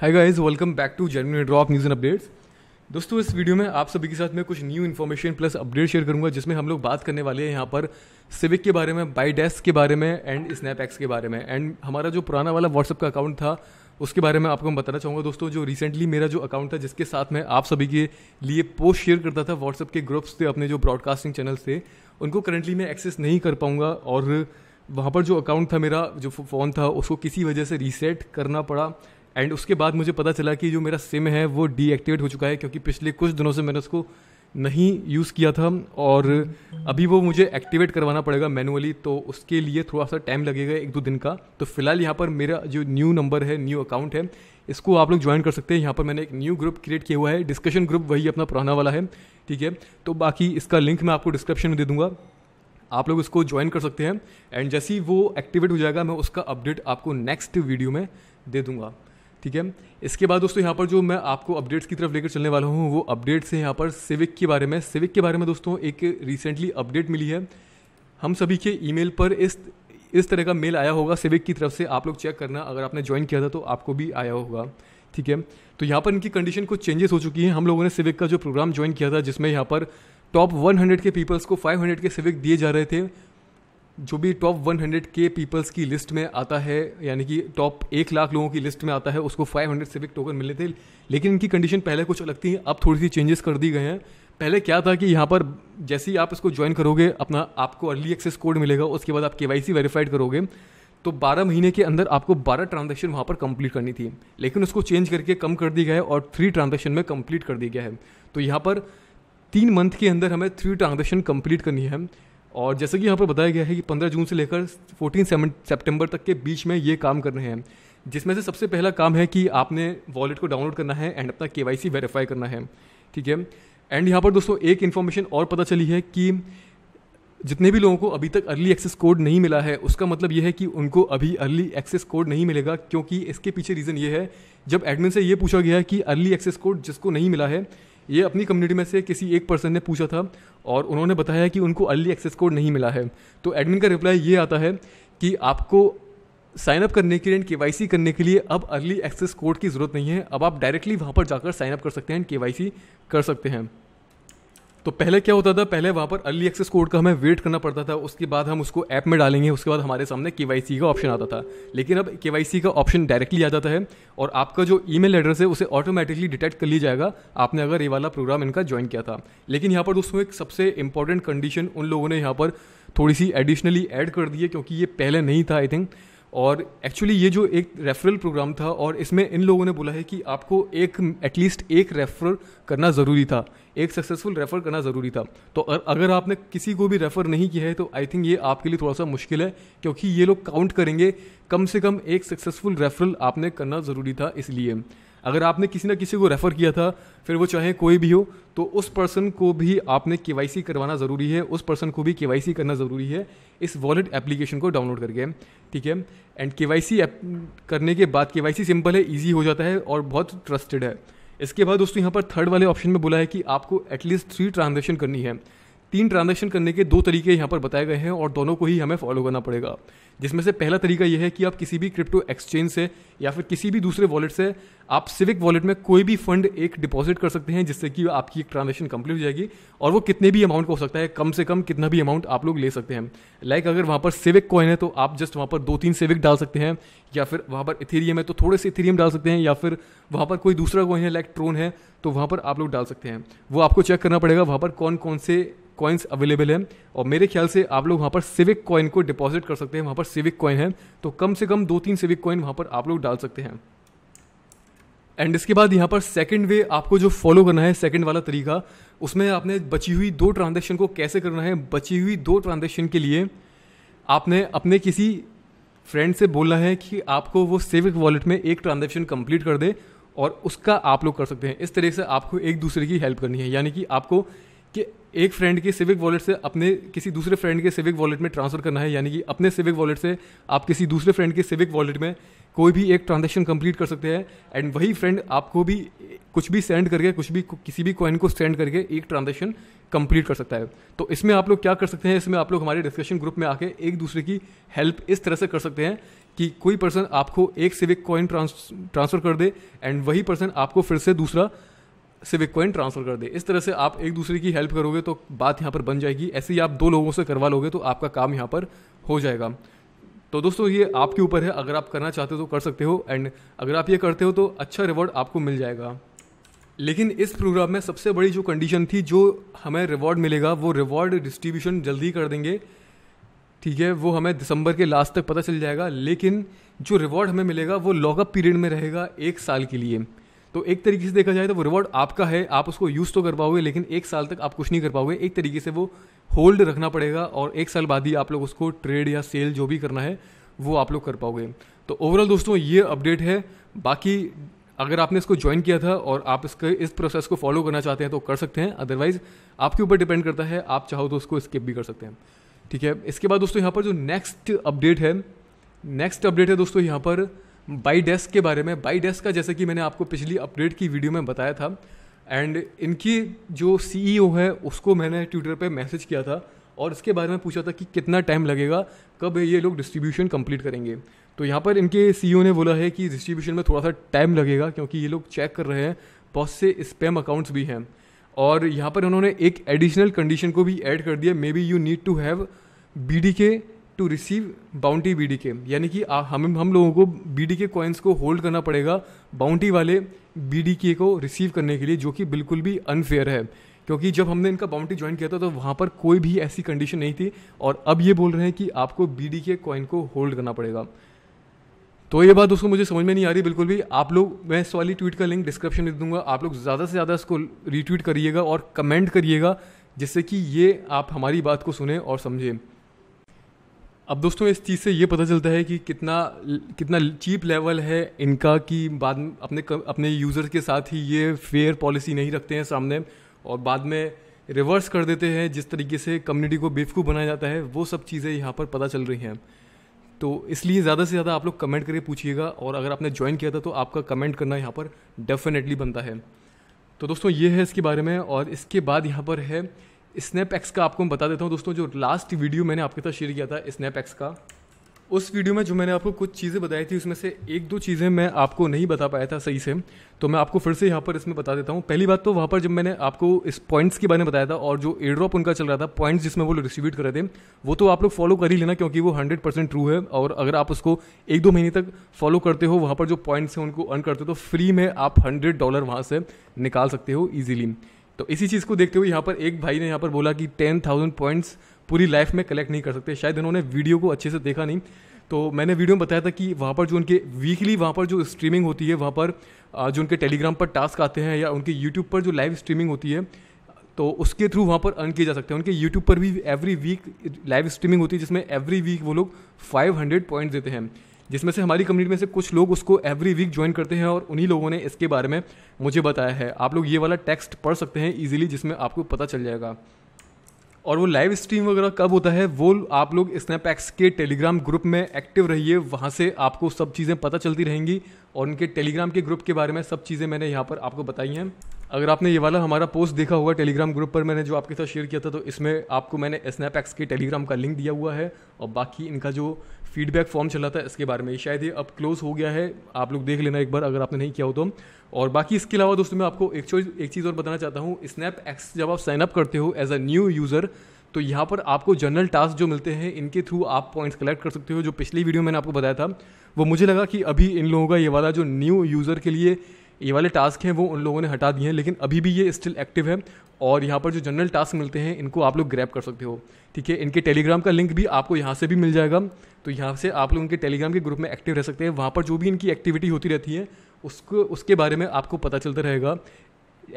hi guys welcome back to genuine drop news and updates दोस्तों इस video में आप सभी के साथ मैं कुछ new information plus update share करूंगा जिसमें हम लोग बात करने वाले हैं यहाँ पर सिविक के बारे में बाई डेस्क के बारे में एंड एक्स के बारे में एंड हमारा जो पुराना वाला व्हाट्सअप का अकाउंट था उसके बारे में आपको मैं बताना चाहूँगा दोस्तों जो रिसेंटली मेरा जो अकाउंट था जिसके साथ मैं आप सभी के लिए पोस्ट शेयर करता था व्हाट्सअप के ग्रुप्स थे अपने जो ब्रॉडकास्टिंग चैनल्स थे उनको करंटली मैं एक्सेस नहीं कर पाऊँगा और वहाँ पर जो अकाउंट था मेरा जो फ़ोन था उसको किसी वजह से रीसेट करना पड़ा एंड उसके बाद मुझे पता चला कि जो मेरा सिम है वो डीएक्टिवेट हो चुका है क्योंकि पिछले कुछ दिनों से मैंने उसको नहीं यूज़ किया था और अभी वो मुझे एक्टिवेट करवाना पड़ेगा मैनुअली तो उसके लिए थोड़ा सा टाइम लगेगा एक दो दिन का तो फिलहाल यहाँ पर मेरा जो न्यू नंबर है न्यू अकाउंट है इसको आप लोग ज्वाइन कर सकते हैं यहाँ पर मैंने एक न्यू ग्रुप क्रिएट किया हुआ है डिस्कशन ग्रुप वही अपना पुराना वाला है ठीक है तो बाकी इसका लिंक मैं आपको डिस्क्रिप्शन में दे दूँगा आप लोग इसको ज्वाइन कर सकते हैं एंड जैसे ही वो एक्टिवेट हो जाएगा मैं उसका अपडेट आपको नेक्स्ट वीडियो में दे दूँगा ठीक है इसके बाद दोस्तों यहाँ पर जो मैं आपको अपडेट्स की तरफ लेकर चलने वाला हूँ वो अपडेट्स है यहाँ पर सिविक के बारे में सिविक के बारे में दोस्तों एक रिसेंटली अपडेट मिली है हम सभी के ईमेल पर इस इस तरह का मेल आया होगा सिविक की तरफ से आप लोग चेक करना अगर आपने ज्वाइन किया था तो आपको भी आया होगा ठीक है तो यहाँ पर इनकी कंडीशन कुछ चेंजेस हो चुकी है हम लोगों ने सिविक का जो प्रोग्राम ज्वाइन किया था जिसमें यहाँ पर टॉप 100 के पीपल्स को 500 के सिविक दिए जा रहे थे जो भी टॉप 100 के पीपल्स की लिस्ट में आता है यानी कि टॉप एक लाख लोगों की लिस्ट में आता है उसको 500 सिविक टोकन मिले थे लेकिन इनकी कंडीशन पहले कुछ अलग थी अब थोड़ी सी चेंजेस कर दी गए हैं पहले क्या था कि यहाँ पर जैसे ही आप इसको ज्वाइन करोगे अपना आपको अर्ली एक्सेस कोड मिलेगा उसके बाद आप के वाई वेरीफाइड करोगे तो 12 महीने के अंदर आपको 12 ट्रांजेक्शन वहाँ पर कंप्लीट करनी थी लेकिन उसको चेंज करके कम कर दिया गया है और थ्री ट्रांजेक्शन में कंप्लीट कर दिया गया है तो यहाँ पर तीन मंथ के अंदर हमें थ्री ट्रांजेक्शन कंप्लीट करनी है और जैसा कि यहाँ पर बताया गया है कि 15 जून से लेकर 14 सितंबर तक के बीच में ये काम कर रहे हैं जिसमें से सबसे पहला काम है कि आपने वॉलेट को डाउनलोड करना है एंड अपना के सी वेरीफाई करना है ठीक है एंड यहाँ पर दोस्तों एक इन्फॉर्मेशन और पता चली है कि जितने भी लोगों को अभी तक अर्ली एक्सेस कोड नहीं मिला है उसका मतलब यह है कि उनको अभी अर्ली एक्सेस कोड नहीं मिलेगा क्योंकि इसके पीछे रीज़न ये है जब एडमिन से ये पूछा गया कि अर्ली एक्सेस कोड जिसको नहीं मिला है ये अपनी कम्युनिटी में से किसी एक पर्सन ने पूछा था और उन्होंने बताया कि उनको अर्ली एक्सेस कोड नहीं मिला है तो एडमिन का रिप्लाई ये आता है कि आपको साइन अप करने के लिए एंड के करने के लिए अब अर्ली एक्सेस कोड की ज़रूरत नहीं है अब आप डायरेक्टली वहाँ पर जाकर साइन अप कर सकते हैं एंड के कर सकते हैं तो पहले क्या होता था पहले वहाँ पर अर्ली एक्सेस कोड का हमें वेट करना पड़ता था उसके बाद हम उसको ऐप में डालेंगे उसके बाद हमारे सामने के का ऑप्शन आता था लेकिन अब के का ऑप्शन डायरेक्टली आ जाता है और आपका जो मेल एड्रेस है उसे ऑटोमेटिकली डिटेक्ट कर लिया जाएगा आपने अगर ये वाला प्रोग्राम इनका ज्वाइन किया था लेकिन यहाँ पर दोस्तों एक सबसे इंपॉर्टेंट कंडीशन उन लोगों ने यहाँ पर थोड़ी सी एडिशनली ऐड कर दी है क्योंकि ये पहले नहीं था आई थिंक और एक्चुअली ये जो एक रेफरल प्रोग्राम था और इसमें इन लोगों ने बोला है कि आपको एक एटलीस्ट एक रेफर करना ज़रूरी था एक सक्सेसफुल रेफर करना ज़रूरी था तो अगर आपने किसी को भी रेफ़र नहीं किया है तो आई थिंक ये आपके लिए थोड़ा सा मुश्किल है क्योंकि ये लोग काउंट करेंगे कम से कम एक सक्सेसफुल रेफरल आपने करना ज़रूरी था इसलिए अगर आपने किसी ना किसी को रेफ़र किया था फिर वो चाहे कोई भी हो तो उस पर्सन को भी आपने के करवाना ज़रूरी है उस पर्सन को भी के करना ज़रूरी है इस वॉलेट एप्लीकेशन को डाउनलोड करके ठीक है एंड के करने के बाद के सिंपल है ईजी हो जाता है और बहुत ट्रस्टेड है इसके बाद दोस्तों यहाँ पर थर्ड वाले ऑप्शन में बोला है कि आपको एटलीस्ट थ्री ट्रांजेक्शन करनी है तीन ट्रांजेक्शन करने के दो तरीके यहाँ पर बताए गए हैं और दोनों को ही हमें फॉलो करना पड़ेगा जिसमें से पहला तरीका यह है कि आप किसी भी क्रिप्टो एक्सचेंज से या फिर किसी भी दूसरे वॉलेट से आप सिविक वॉलेट में कोई भी फंड एक डिपॉजिट कर सकते हैं जिससे कि आपकी एक ट्रांजेक्शन कंप्लीट हो जाएगी और वो कितने भी अमाउंट का हो सकता है कम से कम कितना भी अमाउंट आप लोग ले सकते हैं लाइक like अगर वहाँ पर सिविक कॉइन है तो आप जस्ट वहाँ पर दो तीन सिविक डाल सकते हैं या फिर वहाँ पर इथेरियम है तो थोड़े से इथेरियम डाल सकते हैं या फिर वहाँ पर कोई दूसरा कॉइन है लाइक ट्रोन है तो वहाँ पर आप लोग डाल सकते हैं वो आपको चेक करना पड़ेगा वहाँ पर कौन कौन से कॉइन्स अवेलेबल हैं और मेरे ख्याल से आप लोग वहाँ पर सिविक कॉइन को डिपॉजिट कर सकते हैं वहाँ पर सिविक कॉइन है तो कम से कम दो तीन सिविक कॉइन वहाँ पर आप लोग डाल सकते हैं एंड इसके बाद यहाँ पर सेकंड वे आपको जो फॉलो करना है सेकंड वाला तरीका उसमें आपने बची हुई दो ट्रांजेक्शन को कैसे करना है बची हुई दो ट्रांजेक्शन के लिए आपने अपने किसी फ्रेंड से बोलना है कि आपको वो सेविक वॉलेट में एक ट्रांजेक्शन कंप्लीट कर दे और उसका आप लोग कर सकते हैं इस तरीके से आपको एक दूसरे की हेल्प करनी है यानी कि आपको कि एक फ्रेंड की सिविक वॉलेट से अपने किसी दूसरे फ्रेंड के सिविक वॉलेट में ट्रांसफ़र करना है यानी कि अपने सिविक वॉलेट से आप किसी दूसरे फ्रेंड के सिविक वॉलेट में कोई भी एक ट्रांजेक्शन कंप्लीट कर सकते हैं एंड वही फ्रेंड आपको भी कुछ भी सेंड करके कुछ भी किसी भी कॉइन को सेंड करके एक ट्रांजेक्शन कंप्लीट कर सकता है तो इसमें आप लोग क्या कर सकते हैं इसमें आप लोग हमारे डिस्कशन ग्रुप में आके एक दूसरे की हेल्प इस तरह से कर सकते हैं कि कोई पर्सन आपको एक सिविक कॉइन ट्रांसफ़र कर दे एंड वही पर्सन आपको फिर से दूसरा सिविक कॉइन ट्रांसफर कर दे इस तरह से आप एक दूसरे की हेल्प करोगे तो बात यहाँ पर बन जाएगी ऐसे ही आप दो लोगों से करवा लोगे तो आपका काम यहाँ पर हो जाएगा तो दोस्तों ये आपके ऊपर है अगर आप करना चाहते हो तो कर सकते हो एंड अगर आप ये करते हो तो अच्छा रिवॉर्ड आपको मिल जाएगा लेकिन इस प्रोग्राम में सबसे बड़ी जो कंडीशन थी जो हमें रिवॉर्ड मिलेगा वो रिवॉर्ड डिस्ट्रीब्यूशन जल्दी कर देंगे ठीक है वो हमें दिसंबर के लास्ट तक पता चल जाएगा लेकिन जो रिवॉर्ड हमें मिलेगा वो लॉकअप पीरियड में रहेगा एक साल के लिए तो एक तरीके से देखा जाए तो वो रिवॉर्ड आपका है आप उसको यूज़ तो कर पाओगे लेकिन एक साल तक आप कुछ नहीं कर पाओगे एक तरीके से वो होल्ड रखना पड़ेगा और एक साल बाद ही आप लोग उसको ट्रेड या सेल जो भी करना है वो आप लोग कर पाओगे तो ओवरऑल दोस्तों ये अपडेट है बाकी अगर आपने इसको ज्वाइन किया था और आप इसके इस प्रोसेस को फॉलो करना चाहते हैं तो कर सकते हैं अदरवाइज आपके ऊपर डिपेंड करता है आप चाहो तो उसको स्किप भी कर सकते हैं ठीक है इसके बाद दोस्तों यहाँ पर जो नेक्स्ट अपडेट है नेक्स्ट अपडेट है दोस्तों यहाँ पर बाई डेस्क के बारे में बाई डेस्क का जैसे कि मैंने आपको पिछली अपडेट की वीडियो में बताया था एंड इनकी जो सी e है उसको मैंने ट्विटर पर मैसेज किया था और इसके बारे में पूछा था कि कितना टाइम लगेगा कब ये लोग डिस्ट्रीब्यूशन कंप्लीट करेंगे तो यहाँ पर इनके सी e ने बोला है कि डिस्ट्रीब्यूशन में थोड़ा सा टाइम लगेगा क्योंकि ये लोग चेक कर रहे हैं बहुत से स्पैम अकाउंट्स भी हैं और यहाँ पर उन्होंने एक एडिशनल कंडीशन को भी ऐड कर दिया maybe you need to have B D K to receive bounty B D K यानी कि हम हम लोगों को बी डी के कॉइन्स को होल्ड करना पड़ेगा बाउंटी वाले बी डी के को रिसीव करने के लिए जो कि बिल्कुल भी अनफेयर है क्योंकि जब हमने इनका बाउंटी ज्वाइन किया था तो वहाँ पर कोई भी ऐसी कंडीशन नहीं थी और अब ये बोल रहे हैं कि आपको बी डी के कॉइन को होल्ड करना पड़ेगा तो ये बात उसको मुझे समझ में नहीं आ रही बिल्कुल भी आप लोग मैं इस वाली ट्वीट का लिंक डिस्क्रिप्शन में दूंगा आप लोग ज़्यादा से ज़्यादा इसको रीट्वीट करिएगा और कमेंट करिएगा जिससे कि ये आप हमारी बात को सुने और समझें अब दोस्तों इस चीज़ से ये पता चलता है कि कितना कितना चीप लेवल है इनका कि बाद में अपने अपने यूज़र्स के साथ ही ये फेयर पॉलिसी नहीं रखते हैं सामने और बाद में रिवर्स कर देते हैं जिस तरीके से कम्युनिटी को बेवकूफ़ बनाया जाता है वो सब चीज़ें यहाँ पर पता चल रही हैं तो इसलिए ज़्यादा से ज़्यादा आप लोग कमेंट करके पूछिएगा और अगर आपने ज्वाइन किया था तो आपका कमेंट करना यहाँ पर डेफिनेटली बनता है तो दोस्तों ये है इसके बारे में और इसके बाद यहाँ पर है स्नैप एक्स का आपको मैं बता देता हूँ दोस्तों जो लास्ट वीडियो मैंने आपके साथ शेयर किया था स्नैप एक्स का उस वीडियो में जो मैंने आपको कुछ चीज़ें बताई थी उसमें से एक दो चीज़ें मैं आपको नहीं बता पाया था सही से तो मैं आपको फिर से यहाँ पर इसमें बता देता हूँ पहली बात तो वहाँ पर जब मैंने आपको इस पॉइंट्स के बारे में बताया था और जो ड्रॉप उनका चल रहा था पॉइंट्स जिसमें वो डिस्ट्रीब्यूट कर रहे थे वो तो आप लोग फॉलो कर ही लेना क्योंकि वो हंड्रेड परसेंट ट्रू है और अगर आप उसको एक दो महीने तक फॉलो करते हो वहाँ पर जो पॉइंट्स हैं उनको अर्न करते हो तो फ्री में आप हंड्रेड डॉलर वहाँ से निकाल सकते हो ईजिली तो इसी चीज़ को देखते हुए यहाँ पर एक भाई ने यहाँ पर बोला कि टेन थाउजेंड पॉइंट्स पूरी लाइफ में कलेक्ट नहीं कर सकते शायद उन्होंने वीडियो को अच्छे से देखा नहीं तो मैंने वीडियो में बताया था कि वहाँ पर जो उनके वीकली वहाँ पर जो स्ट्रीमिंग होती है वहाँ पर जो उनके टेलीग्राम पर टास्क आते हैं या उनके यूट्यूब पर जो लाइव स्ट्रीमिंग होती है तो उसके थ्रू वहाँ पर अर्न किए जा सकते हैं उनके यूट्यूब पर भी एवरी वीक लाइव स्ट्रीमिंग होती है जिसमें एवरी वीक वो लोग हंड्रेड पॉइंट्स देते हैं जिसमें से हमारी कम्युनिटी में से कुछ लोग उसको एवरी वीक ज्वाइन करते हैं और उन्हीं लोगों ने इसके बारे में मुझे बताया है आप लोग ये वाला टेक्स्ट पढ़ सकते हैं ईजिली जिसमें आपको पता चल जाएगा और वो लाइव स्ट्रीम वगैरह कब होता है वो आप लोग स्नैपैक्स के टेलीग्राम ग्रुप में एक्टिव रहिए वहाँ से आपको सब चीज़ें पता चलती रहेंगी और उनके टेलीग्राम के ग्रुप के बारे में सब चीज़ें मैंने यहाँ पर आपको बताई हैं अगर आपने ये वाला हमारा पोस्ट देखा होगा टेलीग्राम ग्रुप पर मैंने जो आपके साथ शेयर किया था तो इसमें आपको मैंने स्नैपैक्स के टेलीग्राम का लिंक दिया हुआ है और बाकी इनका जो फीडबैक फॉर्म चला था इसके बारे में शायद ये अब क्लोज हो गया है आप लोग देख लेना एक बार अगर आपने नहीं किया हो तो और बाकी इसके अलावा दोस्तों मैं आपको एक चीज़ एक चीज़ और बताना चाहता हूँ स्नैप एक्स जब आप साइनअप करते हो एज अ न्यू यूज़र तो यहाँ पर आपको जनरल टास्क जो मिलते हैं इनके थ्रू आप पॉइंट्स कलेक्ट कर सकते हो जो पिछली वीडियो मैंने आपको बताया था वो मुझे लगा कि अभी इन लोगों का ये वाला जो न्यू यूज़र के लिए ये वाले टास्क हैं वो उन लोगों ने हटा दिए हैं लेकिन अभी भी ये स्टिल एक्टिव है और यहाँ पर जो जनरल टास्क मिलते हैं इनको आप लोग ग्रैप कर सकते हो ठीक है इनके टेलीग्राम का लिंक भी आपको यहाँ से भी मिल जाएगा तो यहाँ से आप लोग उनके टेलीग्राम के ग्रुप में एक्टिव रह सकते हैं वहाँ पर जो भी इनकी एक्टिविटी होती रहती है उसको उसके बारे में आपको पता चलता रहेगा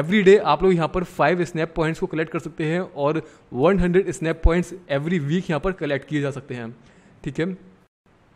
एवरी डे आप लोग यहाँ पर फाइव स्नैप पॉइंट्स को कलेक्ट कर सकते हैं और one hundred snap points every week यहाँ पर कलेक्ट किए जा सकते हैं ठीक है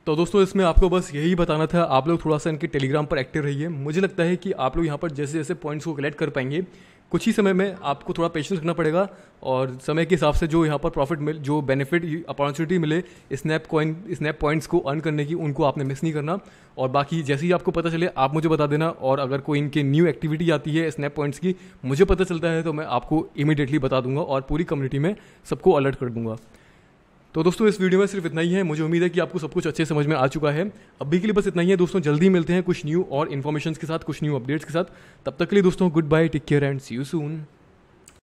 तो दोस्तों इसमें आपको बस यही बताना था आप लोग थोड़ा सा इनके टेलीग्राम पर एक्टिव रहिए मुझे लगता है कि आप लोग यहाँ पर जैसे जैसे पॉइंट्स को कलेक्ट कर पाएंगे कुछ ही समय में आपको थोड़ा पेशेंस रखना पड़ेगा और समय के हिसाब से जो यहाँ पर प्रॉफिट मिल जो बेनिफिट अपॉर्चुनिटी मिले स्नैप कॉइन स्नैप पॉइंट्स को अर्न करने की उनको आपने मिस नहीं करना और बाकी जैसे ही आपको पता चले आप मुझे बता देना और अगर कोई इनके न्यू एक्टिविटी आती है स्नैप पॉइंट्स की मुझे पता चलता है तो मैं आपको इमिडिएटली बता दूंगा और पूरी कम्युनिटी में सबको अलर्ट कर दूंगा तो दोस्तों इस वीडियो में सिर्फ इतना ही है मुझे उम्मीद है कि आपको सब कुछ अच्छे समझ में आ चुका है अभी के लिए बस इतना ही है दोस्तों जल्दी मिलते हैं कुछ न्यू और इन्फॉर्मेशन के साथ कुछ न्यू अपडेट्स के साथ तब तक के लिए दोस्तों goodbye take care and see you soon